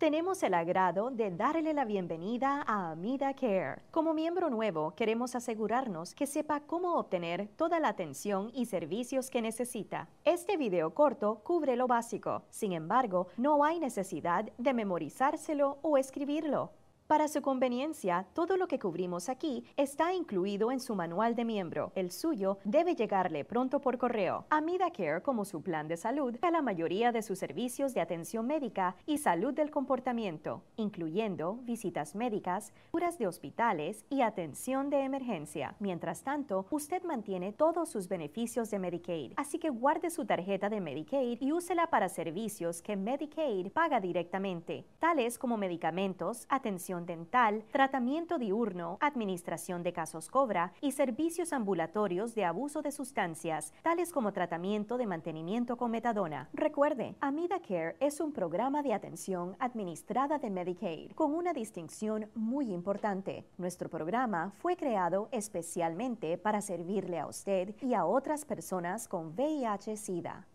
tenemos el agrado de darle la bienvenida a Amida Care. Como miembro nuevo, queremos asegurarnos que sepa cómo obtener toda la atención y servicios que necesita. Este video corto cubre lo básico, sin embargo, no hay necesidad de memorizárselo o escribirlo. Para su conveniencia, todo lo que cubrimos aquí está incluido en su manual de miembro. El suyo debe llegarle pronto por correo. AmidaCare Care, como su plan de salud, a la mayoría de sus servicios de atención médica y salud del comportamiento, incluyendo visitas médicas, curas de hospitales y atención de emergencia. Mientras tanto, usted mantiene todos sus beneficios de Medicaid, así que guarde su tarjeta de Medicaid y úsela para servicios que Medicaid paga directamente, tales como medicamentos, atención dental, tratamiento diurno, administración de casos cobra y servicios ambulatorios de abuso de sustancias, tales como tratamiento de mantenimiento con metadona. Recuerde, Amida Care es un programa de atención administrada de Medicaid con una distinción muy importante. Nuestro programa fue creado especialmente para servirle a usted y a otras personas con VIH-Sida.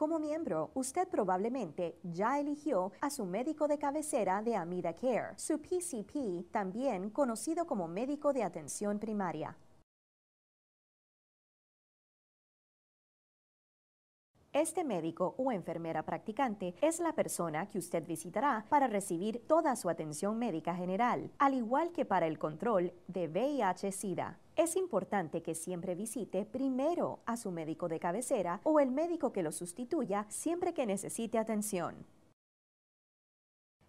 Como miembro, usted probablemente ya eligió a su médico de cabecera de Amida Care, su PCP, también conocido como médico de atención primaria. Este médico o enfermera practicante es la persona que usted visitará para recibir toda su atención médica general, al igual que para el control de VIH-Sida es importante que siempre visite primero a su médico de cabecera o el médico que lo sustituya siempre que necesite atención.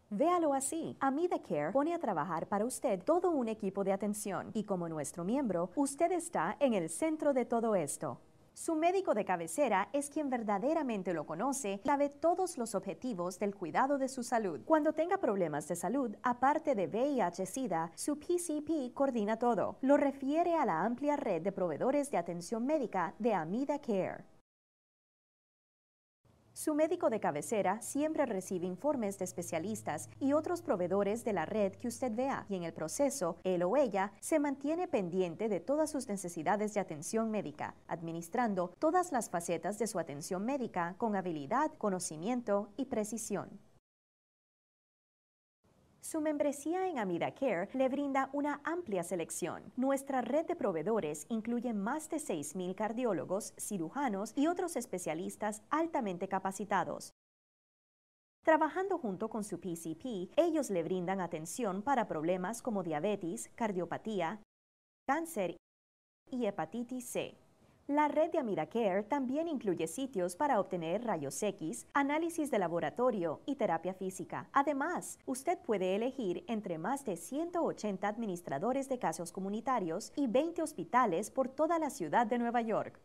Véalo así. Amida Care pone a trabajar para usted todo un equipo de atención y como nuestro miembro, usted está en el centro de todo esto. Su médico de cabecera es quien verdaderamente lo conoce, sabe todos los objetivos del cuidado de su salud. Cuando tenga problemas de salud, aparte de VIH-Sida, su PCP coordina todo. Lo refiere a la amplia red de proveedores de atención médica de Amida Care. Su médico de cabecera siempre recibe informes de especialistas y otros proveedores de la red que usted vea y en el proceso, él o ella se mantiene pendiente de todas sus necesidades de atención médica, administrando todas las facetas de su atención médica con habilidad, conocimiento y precisión. Su membresía en Amida Care le brinda una amplia selección. Nuestra red de proveedores incluye más de 6.000 cardiólogos, cirujanos y otros especialistas altamente capacitados. Trabajando junto con su PCP, ellos le brindan atención para problemas como diabetes, cardiopatía, cáncer y hepatitis C. La red de Amiracare también incluye sitios para obtener rayos X, análisis de laboratorio y terapia física. Además, usted puede elegir entre más de 180 administradores de casos comunitarios y 20 hospitales por toda la ciudad de Nueva York.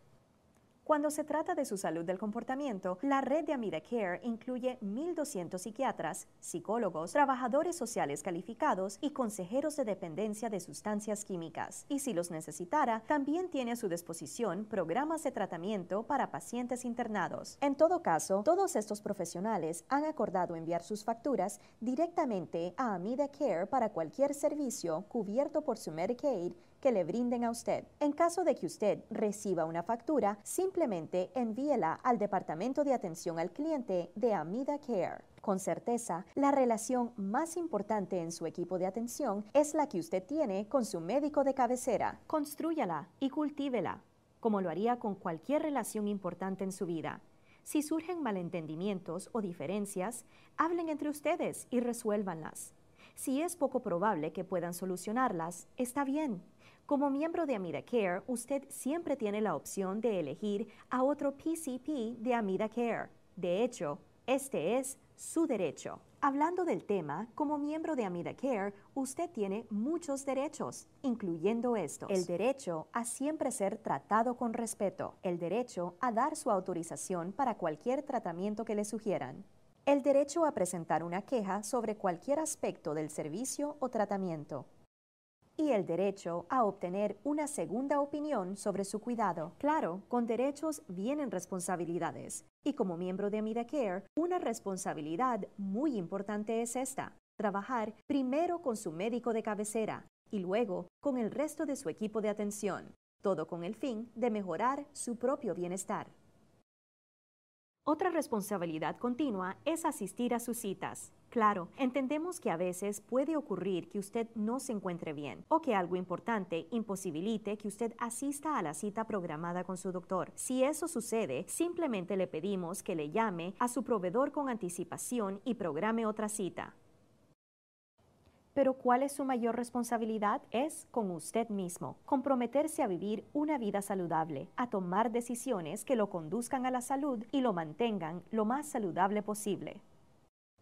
Cuando se trata de su salud del comportamiento, la red de AmidaCare Care incluye 1.200 psiquiatras, psicólogos, trabajadores sociales calificados y consejeros de dependencia de sustancias químicas. Y si los necesitara, también tiene a su disposición programas de tratamiento para pacientes internados. En todo caso, todos estos profesionales han acordado enviar sus facturas directamente a Amida Care para cualquier servicio cubierto por su Medicaid le brinden a usted. En caso de que usted reciba una factura, simplemente envíela al Departamento de Atención al Cliente de Amida Care. Con certeza, la relación más importante en su equipo de atención es la que usted tiene con su médico de cabecera. Construyala y cultívela, como lo haría con cualquier relación importante en su vida. Si surgen malentendimientos o diferencias, hablen entre ustedes y resuélvanlas. Si es poco probable que puedan solucionarlas, está bien. Como miembro de AmidaCare, usted siempre tiene la opción de elegir a otro PCP de AmidaCare. De hecho, este es su derecho. Hablando del tema, como miembro de AmidaCare, usted tiene muchos derechos, incluyendo estos. El derecho a siempre ser tratado con respeto. El derecho a dar su autorización para cualquier tratamiento que le sugieran. El derecho a presentar una queja sobre cualquier aspecto del servicio o tratamiento y el derecho a obtener una segunda opinión sobre su cuidado. Claro, con derechos vienen responsabilidades. Y como miembro de AmidaCare, una responsabilidad muy importante es esta, trabajar primero con su médico de cabecera y luego con el resto de su equipo de atención, todo con el fin de mejorar su propio bienestar. Otra responsabilidad continua es asistir a sus citas. Claro, entendemos que a veces puede ocurrir que usted no se encuentre bien o que algo importante imposibilite que usted asista a la cita programada con su doctor. Si eso sucede, simplemente le pedimos que le llame a su proveedor con anticipación y programe otra cita pero cuál es su mayor responsabilidad es con usted mismo, comprometerse a vivir una vida saludable, a tomar decisiones que lo conduzcan a la salud y lo mantengan lo más saludable posible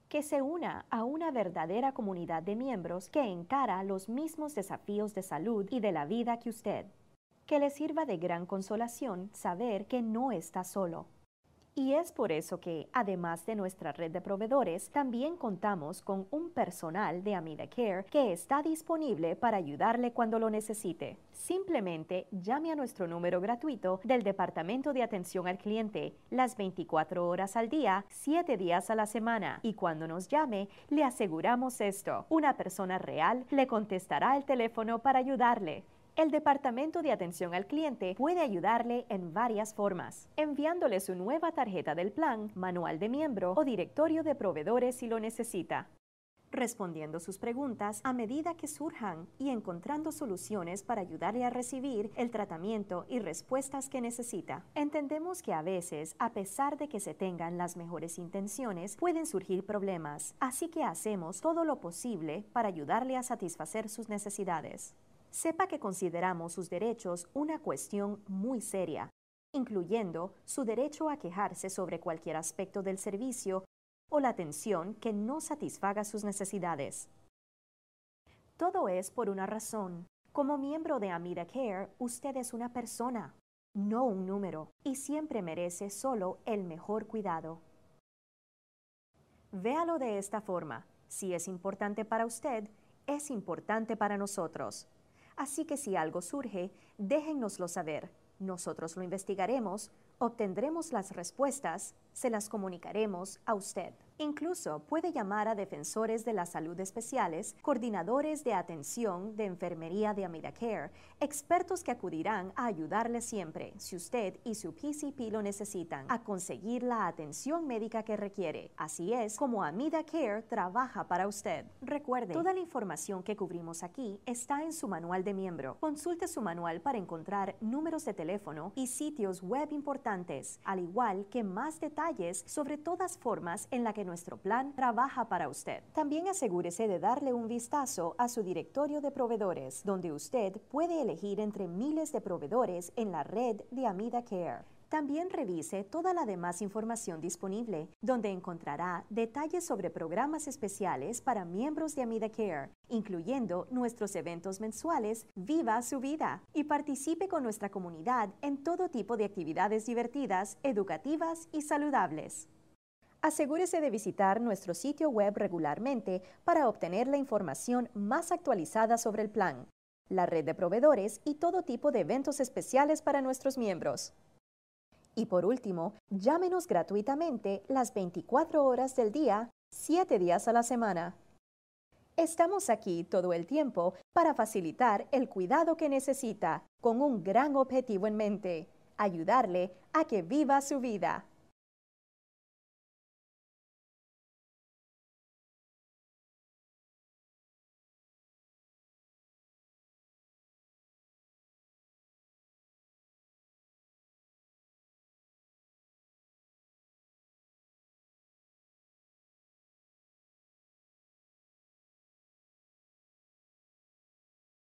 que se una a una verdadera comunidad de miembros que encara los mismos desafíos de salud y de la vida que usted. Que le sirva de gran consolación saber que no está solo, y es por eso que, además de nuestra red de proveedores, también contamos con un personal de Amida Care que está disponible para ayudarle cuando lo necesite. Simplemente llame a nuestro número gratuito del Departamento de Atención al Cliente las 24 horas al día, 7 días a la semana. Y cuando nos llame, le aseguramos esto. Una persona real le contestará el teléfono para ayudarle. El Departamento de Atención al Cliente puede ayudarle en varias formas, enviándole su nueva tarjeta del plan, manual de miembro o directorio de proveedores si lo necesita respondiendo sus preguntas a medida que surjan y encontrando soluciones para ayudarle a recibir el tratamiento y respuestas que necesita. Entendemos que a veces, a pesar de que se tengan las mejores intenciones, pueden surgir problemas, así que hacemos todo lo posible para ayudarle a satisfacer sus necesidades sepa que consideramos sus derechos una cuestión muy seria, incluyendo su derecho a quejarse sobre cualquier aspecto del servicio o la atención que no satisfaga sus necesidades. Todo es por una razón. Como miembro de Amida Care, usted es una persona, no un número, y siempre merece solo el mejor cuidado. Véalo de esta forma. Si es importante para usted, es importante para nosotros. Así que si algo surge, déjennoslo saber. Nosotros lo investigaremos, obtendremos las respuestas, se las comunicaremos a usted. Incluso puede llamar a defensores de la salud especiales, coordinadores de atención de enfermería de Amida Care, expertos que acudirán a ayudarle siempre, si usted y su PCP lo necesitan, a conseguir la atención médica que requiere. Así es como Amida Care trabaja para usted. Recuerde, toda la información que cubrimos aquí está en su manual de miembro. Consulte su manual para encontrar números de teléfono y sitios web importantes, al igual que más detalles sobre todas formas en la que nuestro plan trabaja para usted. También asegúrese de darle un vistazo a su directorio de proveedores, donde usted puede elegir entre miles de proveedores en la red de Amida Care. También revise toda la demás información disponible, donde encontrará detalles sobre programas especiales para miembros de Amida Care, incluyendo nuestros eventos mensuales Viva su vida y participe con nuestra comunidad en todo tipo de actividades divertidas, educativas y saludables. Asegúrese de visitar nuestro sitio web regularmente para obtener la información más actualizada sobre el plan, la red de proveedores y todo tipo de eventos especiales para nuestros miembros. Y por último, llámenos gratuitamente las 24 horas del día, 7 días a la semana. Estamos aquí todo el tiempo para facilitar el cuidado que necesita con un gran objetivo en mente, ayudarle a que viva su vida.